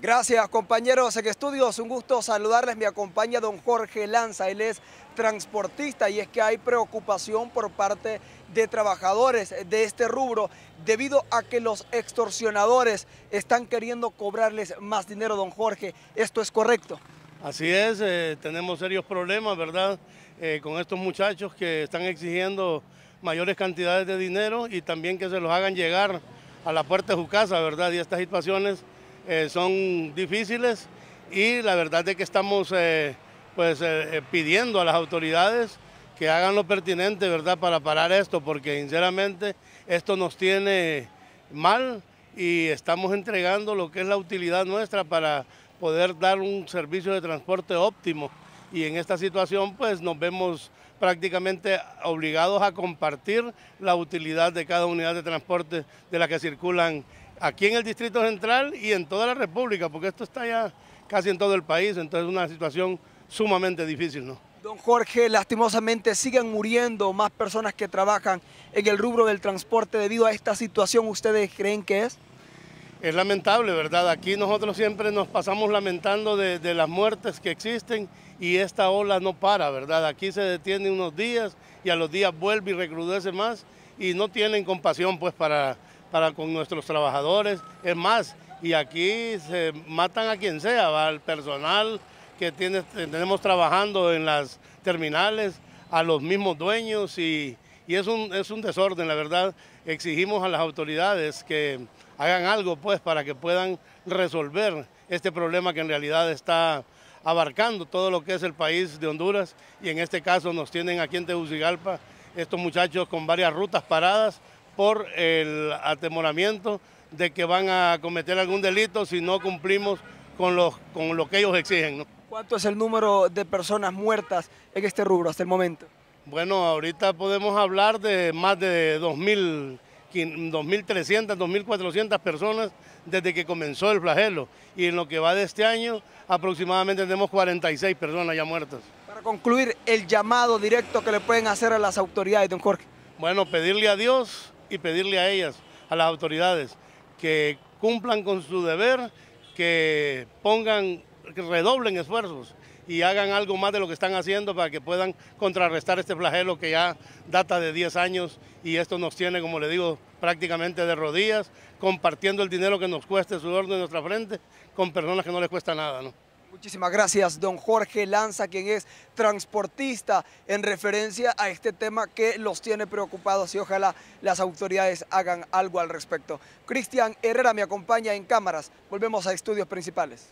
Gracias compañeros en estudios, un gusto saludarles, me acompaña don Jorge Lanza, él es transportista y es que hay preocupación por parte de trabajadores de este rubro debido a que los extorsionadores están queriendo cobrarles más dinero, don Jorge, ¿esto es correcto? Así es, eh, tenemos serios problemas, ¿verdad? Eh, con estos muchachos que están exigiendo mayores cantidades de dinero y también que se los hagan llegar a la puerta de su casa, ¿verdad? Y estas situaciones eh, son difíciles y la verdad es que estamos eh, pues, eh, pidiendo a las autoridades que hagan lo pertinente ¿verdad? para parar esto, porque sinceramente esto nos tiene mal y estamos entregando lo que es la utilidad nuestra para poder dar un servicio de transporte óptimo. Y en esta situación pues nos vemos prácticamente obligados a compartir la utilidad de cada unidad de transporte de la que circulan aquí en el Distrito Central y en toda la República, porque esto está ya casi en todo el país, entonces es una situación sumamente difícil, ¿no? Don Jorge, lastimosamente siguen muriendo más personas que trabajan en el rubro del transporte debido a esta situación, ¿ustedes creen que es? Es lamentable, ¿verdad? Aquí nosotros siempre nos pasamos lamentando de, de las muertes que existen y esta ola no para, ¿verdad? Aquí se detiene unos días y a los días vuelve y recrudece más y no tienen compasión pues para, para con nuestros trabajadores. Es más, y aquí se matan a quien sea, al personal que tenemos trabajando en las terminales, a los mismos dueños y, es, un, es un desorden, la verdad. Exigimos a las autoridades que hagan algo pues para que puedan resolver este problema que en realidad está abarcando todo lo que es el país de Honduras y en este caso nos tienen aquí en Tegucigalpa estos muchachos con varias rutas paradas por el atemoramiento de que van a cometer algún delito si no cumplimos con, lo que ellos exigen. ¿Cuánto es el número de personas muertas en este rubro hasta el momento? Bueno, ahorita podemos hablar de más de 2.300, 2.400 personas desde que comenzó el flagelo. Y en lo que va de este año, aproximadamente tenemos 46 personas ya muertas. Para concluir, el llamado directo que le pueden hacer a las autoridades, don Jorge. Bueno, pedirle a Dios y pedirle a ellas, a las autoridades, que cumplan con su deber, que pongan, que redoblen esfuerzos y hagan algo más de lo que están haciendo para que puedan contrarrestar este flagelo que ya data de 10 años y esto nos tiene, como le digo, prácticamente de rodillas, compartiendo el dinero que nos cueste su sudor de nuestra frente con personas que no les cuesta nada. ¿no? Muchísimas gracias, don Jorge Lanza, quien es transportista en referencia a este tema que los tiene preocupados y ojalá las autoridades hagan algo al respecto. Cristian Herrera me acompaña en cámaras. Volvemos a estudios principales.